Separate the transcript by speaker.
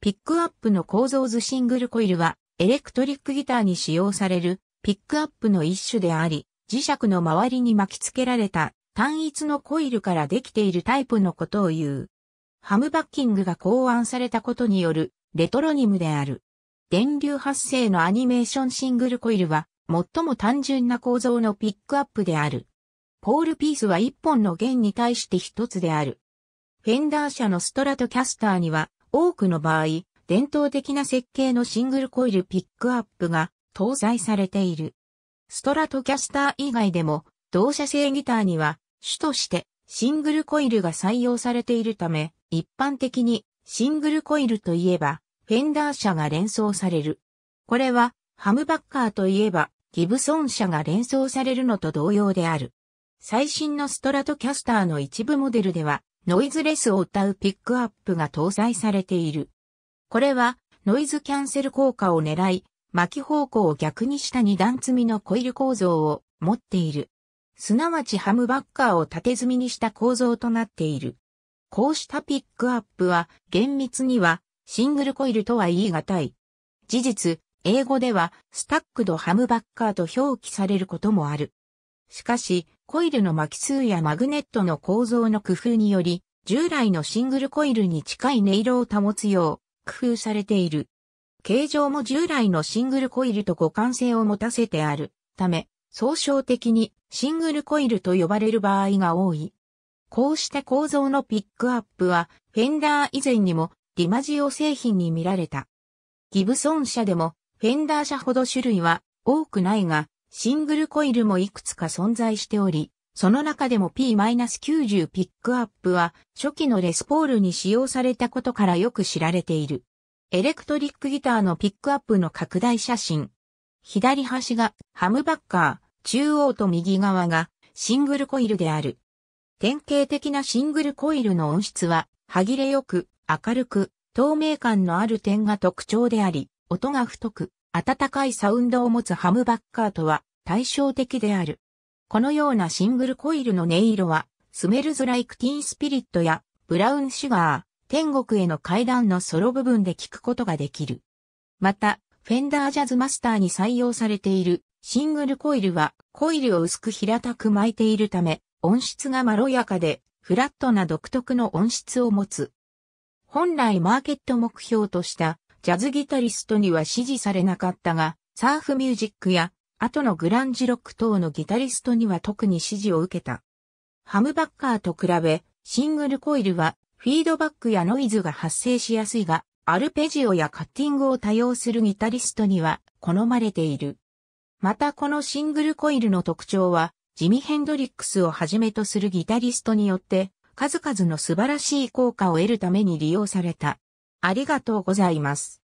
Speaker 1: ピックアップの構造図シングルコイルは、エレクトリックギターに使用されるピックアップの一種であり、磁石の周りに巻き付けられた単一のコイルからできているタイプのことを言う。ハムバッキングが考案されたことによるレトロニムである。電流発生のアニメーションシングルコイルは最も単純な構造のピックアップである。ポールピースは1本の弦に対して1つである。フェンダー社のストラトキャスターには多くの場合、伝統的な設計のシングルコイルピックアップが搭載されている。ストラトキャスター以外でも、同社製ギターには主としてシングルコイルが採用されているため、一般的にシングルコイルといえば、フェンダー社が連想される。これは、ハムバッカーといえば、ギブソン社が連想されるのと同様である。最新のストラトキャスターの一部モデルでは、ノイズレスを歌うピックアップが搭載されている。これは、ノイズキャンセル効果を狙い、巻き方向を逆にした2段積みのコイル構造を持っている。すなわちハムバッカーを縦積みにした構造となっている。こうしたピックアップは厳密にはシングルコイルとは言い難い。事実、英語ではスタックドハムバッカーと表記されることもある。しかし、コイルの巻き数やマグネットの構造の工夫により、従来のシングルコイルに近い音色を保つよう工夫されている。形状も従来のシングルコイルと互換性を持たせてあるため、総称的にシングルコイルと呼ばれる場合が多い。こうした構造のピックアップは、フェンダー以前にもディマジオ製品に見られた。ギブソン社でも、フェンダー社ほど種類は多くないが、シングルコイルもいくつか存在しており、その中でも P-90 ピックアップは初期のレスポールに使用されたことからよく知られている。エレクトリックギターのピックアップの拡大写真。左端がハムバッカー、中央と右側がシングルコイルである。典型的なシングルコイルの音質は歯切れよく、明るく、透明感のある点が特徴であり、音が太く、温かいサウンドを持つハムバッカーとは対照的である。このようなシングルコイルの音色は、スメルズ・ライク・ティン・スピリットや、ブラウン・シュガー、天国への階段のソロ部分で聞くことができる。また、フェンダー・ジャズ・マスターに採用されている、シングルコイルは、コイルを薄く平たく巻いているため、音質がまろやかで、フラットな独特の音質を持つ。本来マーケット目標としたジャズギタリストには支持されなかったが、サーフミュージックや、後のグランジロック等のギタリストには特に支持を受けた。ハムバッカーと比べ、シングルコイルは、フィードバックやノイズが発生しやすいが、アルペジオやカッティングを多用するギタリストには好まれている。またこのシングルコイルの特徴は、ジミ・ヘンドリックスをはじめとするギタリストによって、数々の素晴らしい効果を得るために利用された。ありがとうございます。